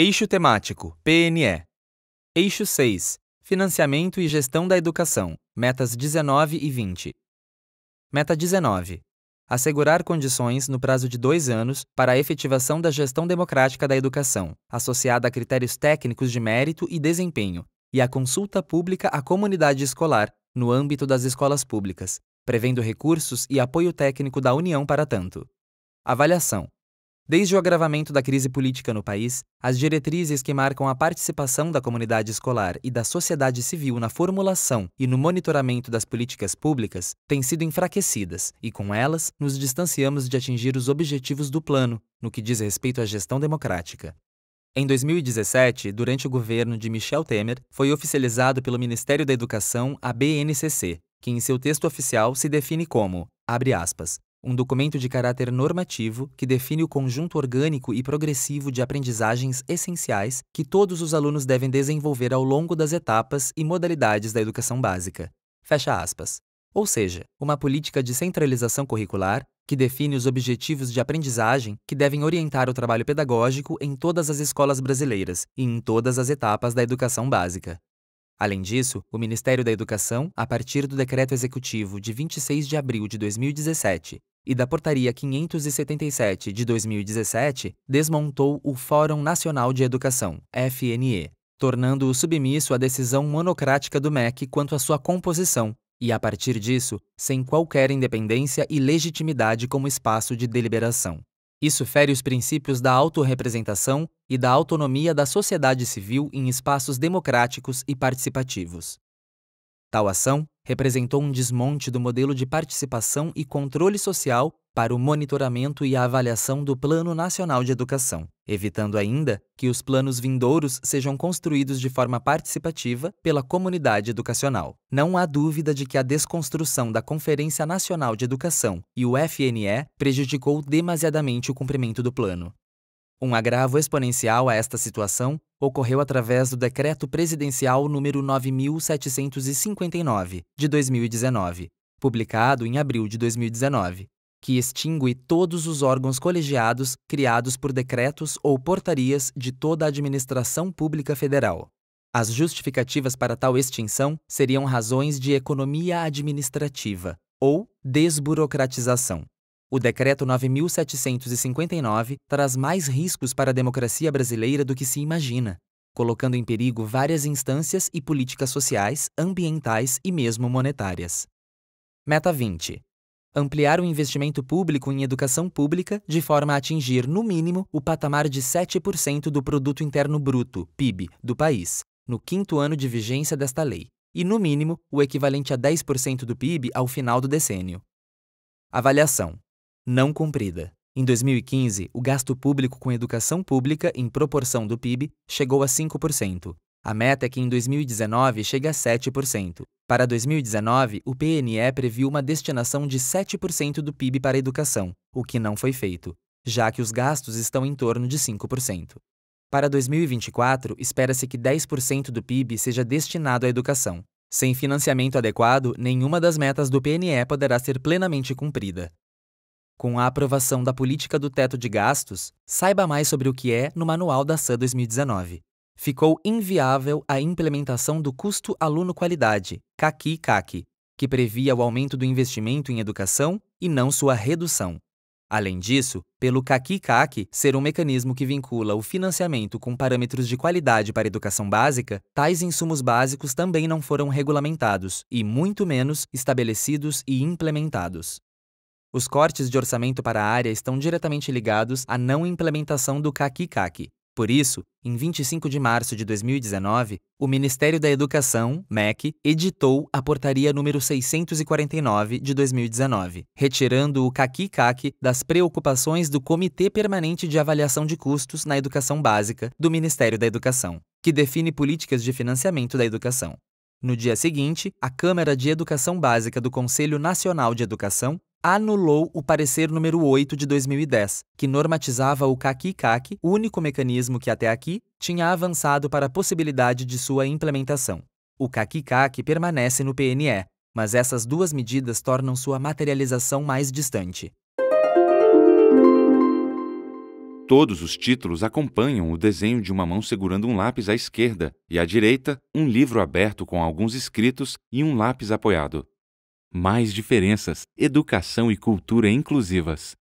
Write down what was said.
Eixo temático, PNE. Eixo 6. Financiamento e gestão da educação. Metas 19 e 20. Meta 19. Assegurar condições, no prazo de dois anos, para a efetivação da gestão democrática da educação, associada a critérios técnicos de mérito e desempenho, e a consulta pública à comunidade escolar, no âmbito das escolas públicas, prevendo recursos e apoio técnico da União para tanto. Avaliação: Desde o agravamento da crise política no país, as diretrizes que marcam a participação da comunidade escolar e da sociedade civil na formulação e no monitoramento das políticas públicas têm sido enfraquecidas e, com elas, nos distanciamos de atingir os objetivos do plano, no que diz respeito à gestão democrática. Em 2017, durante o governo de Michel Temer, foi oficializado pelo Ministério da Educação a BNCC, que em seu texto oficial se define como, abre aspas, um documento de caráter normativo que define o conjunto orgânico e progressivo de aprendizagens essenciais que todos os alunos devem desenvolver ao longo das etapas e modalidades da educação básica. Fecha aspas. Ou seja, uma política de centralização curricular que define os objetivos de aprendizagem que devem orientar o trabalho pedagógico em todas as escolas brasileiras e em todas as etapas da educação básica. Além disso, o Ministério da Educação, a partir do Decreto Executivo de 26 de abril de 2017 e da Portaria 577 de 2017, desmontou o Fórum Nacional de Educação, FNE, tornando-o submisso à decisão monocrática do MEC quanto à sua composição, e a partir disso, sem qualquer independência e legitimidade como espaço de deliberação. Isso fere os princípios da autorrepresentação e da autonomia da sociedade civil em espaços democráticos e participativos. Tal ação representou um desmonte do modelo de participação e controle social para o monitoramento e avaliação do Plano Nacional de Educação evitando ainda que os planos vindouros sejam construídos de forma participativa pela comunidade educacional. Não há dúvida de que a desconstrução da Conferência Nacional de Educação e o FNE prejudicou demasiadamente o cumprimento do plano. Um agravo exponencial a esta situação ocorreu através do Decreto Presidencial número 9759 de 2019, publicado em abril de 2019, que extingue todos os órgãos colegiados criados por decretos ou portarias de toda a administração pública federal. As justificativas para tal extinção seriam razões de economia administrativa ou desburocratização. O decreto 9759 traz mais riscos para a democracia brasileira do que se imagina, colocando em perigo várias instâncias e políticas sociais, ambientais e mesmo monetárias. Meta 20 ampliar o investimento público em educação pública de forma a atingir, no mínimo, o patamar de 7% do produto interno bruto, PIB, do país, no quinto ano de vigência desta lei, e no mínimo o equivalente a 10% do PIB ao final do decênio. Avaliação: não cumprida. Em 2015, o gasto público com educação pública em proporção do PIB chegou a 5%, a meta é que em 2019 chegue a 7%. Para 2019, o PNE previu uma destinação de 7% do PIB para a educação, o que não foi feito, já que os gastos estão em torno de 5%. Para 2024, espera-se que 10% do PIB seja destinado à educação. Sem financiamento adequado, nenhuma das metas do PNE poderá ser plenamente cumprida. Com a aprovação da política do teto de gastos, saiba mais sobre o que é no Manual da SA 2019 ficou inviável a implementação do custo aluno-qualidade, CACI-CAC, que previa o aumento do investimento em educação e não sua redução. Além disso, pelo CACI-CAC ser um mecanismo que vincula o financiamento com parâmetros de qualidade para a educação básica, tais insumos básicos também não foram regulamentados e, muito menos, estabelecidos e implementados. Os cortes de orçamento para a área estão diretamente ligados à não implementação do CACI-CAC, por isso, em 25 de março de 2019, o Ministério da Educação, MEC, editou a Portaria número 649 de 2019, retirando o CACI-CAC das preocupações do Comitê Permanente de Avaliação de Custos na Educação Básica do Ministério da Educação, que define políticas de financiamento da educação. No dia seguinte, a Câmara de Educação Básica do Conselho Nacional de Educação anulou o parecer número 8 de 2010, que normatizava o CACI-CAC, único mecanismo que até aqui tinha avançado para a possibilidade de sua implementação. O CACI-CAC permanece no PNE, mas essas duas medidas tornam sua materialização mais distante. Todos os títulos acompanham o desenho de uma mão segurando um lápis à esquerda e à direita, um livro aberto com alguns escritos e um lápis apoiado mais diferenças, educação e cultura inclusivas.